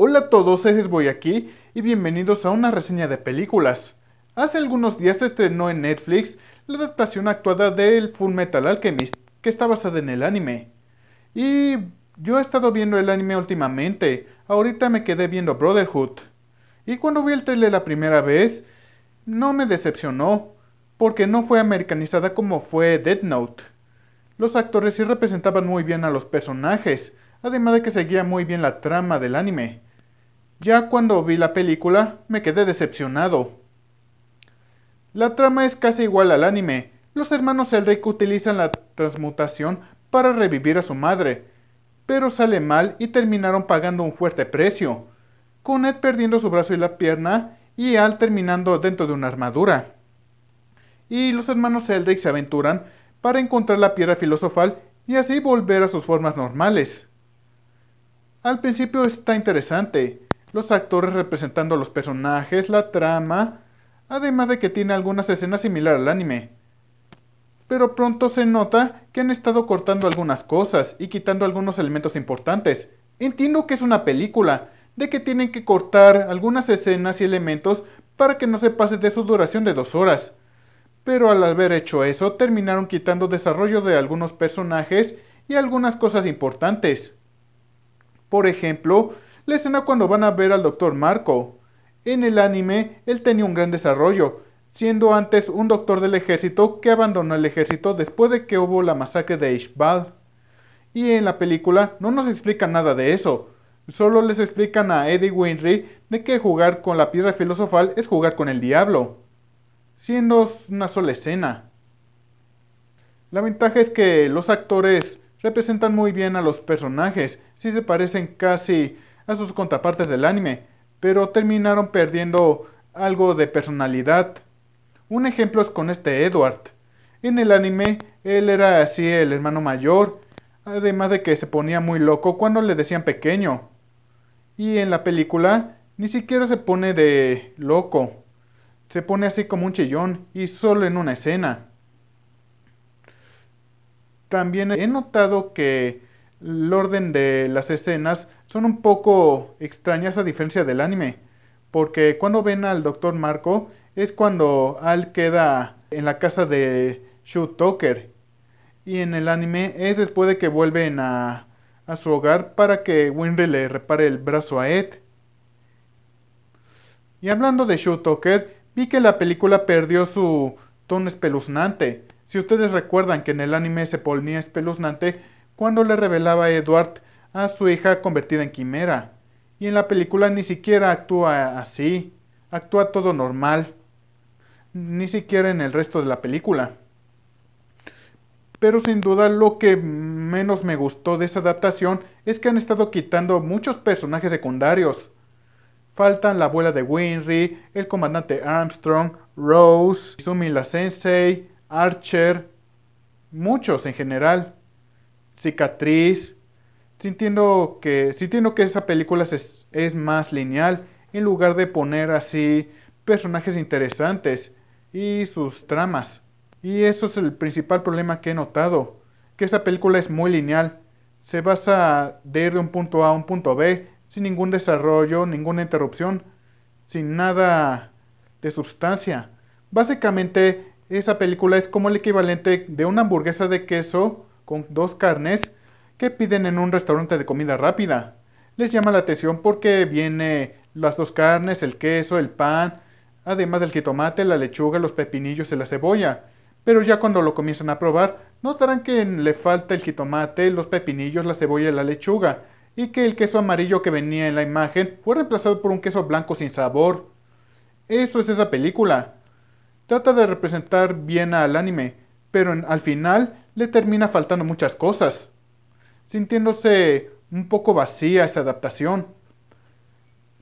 Hola a todos, es Boy aquí y bienvenidos a una reseña de películas. Hace algunos días se estrenó en Netflix la adaptación actuada del Full Metal Alchemist, que está basada en el anime. Y yo he estado viendo el anime últimamente, ahorita me quedé viendo Brotherhood. Y cuando vi el trailer la primera vez, no me decepcionó, porque no fue americanizada como fue Dead Note. Los actores sí representaban muy bien a los personajes, además de que seguía muy bien la trama del anime. Ya cuando vi la película me quedé decepcionado. La trama es casi igual al anime. Los hermanos Elric utilizan la transmutación para revivir a su madre, pero sale mal y terminaron pagando un fuerte precio, con Ed perdiendo su brazo y la pierna y Al terminando dentro de una armadura. Y los hermanos Elric se aventuran para encontrar la piedra filosofal y así volver a sus formas normales. Al principio está interesante, los actores representando los personajes, la trama, además de que tiene algunas escenas similares al anime. Pero pronto se nota que han estado cortando algunas cosas y quitando algunos elementos importantes. Entiendo que es una película, de que tienen que cortar algunas escenas y elementos para que no se pase de su duración de dos horas. Pero al haber hecho eso, terminaron quitando desarrollo de algunos personajes y algunas cosas importantes. Por ejemplo, la escena cuando van a ver al doctor Marco. En el anime, él tenía un gran desarrollo, siendo antes un doctor del ejército que abandonó el ejército después de que hubo la masacre de Ishbal. Y en la película no nos explican nada de eso, solo les explican a Eddie Winry de que jugar con la piedra filosofal es jugar con el diablo, siendo una sola escena. La ventaja es que los actores representan muy bien a los personajes, si se parecen casi a sus contrapartes del anime, pero terminaron perdiendo algo de personalidad. Un ejemplo es con este Edward. En el anime, él era así el hermano mayor, además de que se ponía muy loco cuando le decían pequeño. Y en la película, ni siquiera se pone de loco. Se pone así como un chillón y solo en una escena. También he notado que el orden de las escenas son un poco extrañas a diferencia del anime, porque cuando ven al doctor Marco es cuando Al queda en la casa de Shu Toker y en el anime es después de que vuelven a, a su hogar para que Winry le repare el brazo a Ed. Y hablando de Shu Toker vi que la película perdió su tono espeluznante. Si ustedes recuerdan que en el anime se ponía espeluznante, cuando le revelaba a Edward a su hija convertida en quimera. Y en la película ni siquiera actúa así, actúa todo normal, ni siquiera en el resto de la película. Pero sin duda lo que menos me gustó de esa adaptación es que han estado quitando muchos personajes secundarios. Faltan la abuela de Winry, el comandante Armstrong, Rose, Izumi la Sensei, Archer, muchos en general. Cicatriz. Sintiendo que, que esa película es, es más lineal en lugar de poner así personajes interesantes y sus tramas. Y eso es el principal problema que he notado, que esa película es muy lineal. Se basa de ir de un punto A a un punto B sin ningún desarrollo, ninguna interrupción, sin nada de sustancia. Básicamente, esa película es como el equivalente de una hamburguesa de queso con dos carnes que piden en un restaurante de comida rápida. Les llama la atención porque viene las dos carnes, el queso, el pan, además del jitomate, la lechuga, los pepinillos y la cebolla. Pero ya cuando lo comienzan a probar, notarán que le falta el jitomate, los pepinillos, la cebolla y la lechuga, y que el queso amarillo que venía en la imagen fue reemplazado por un queso blanco sin sabor. Eso es esa película. Trata de representar bien al anime, pero al final le termina faltando muchas cosas, sintiéndose un poco vacía esa adaptación.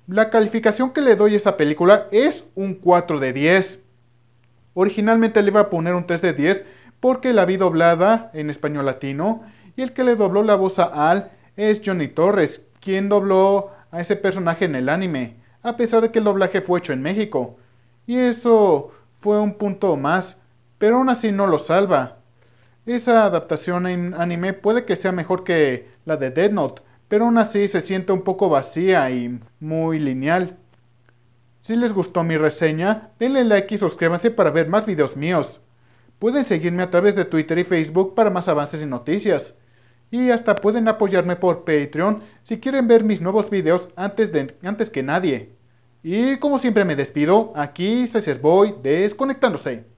La calificación que le doy a esa película es un 4 de 10. Originalmente le iba a poner un 3 de 10 porque la vi doblada en español latino y el que le dobló la voz a Al es Johnny Torres, quien dobló a ese personaje en el anime, a pesar de que el doblaje fue hecho en México. Y eso fue un punto más, pero aún así no lo salva. Esa adaptación en anime puede que sea mejor que la de Dead Note, pero aún así se siente un poco vacía y muy lineal. Si les gustó mi reseña, denle like y suscríbanse para ver más videos míos. Pueden seguirme a través de Twitter y Facebook para más avances y noticias. Y hasta pueden apoyarme por Patreon si quieren ver mis nuevos videos antes, de, antes que nadie. Y como siempre me despido, aquí se voy desconectándose.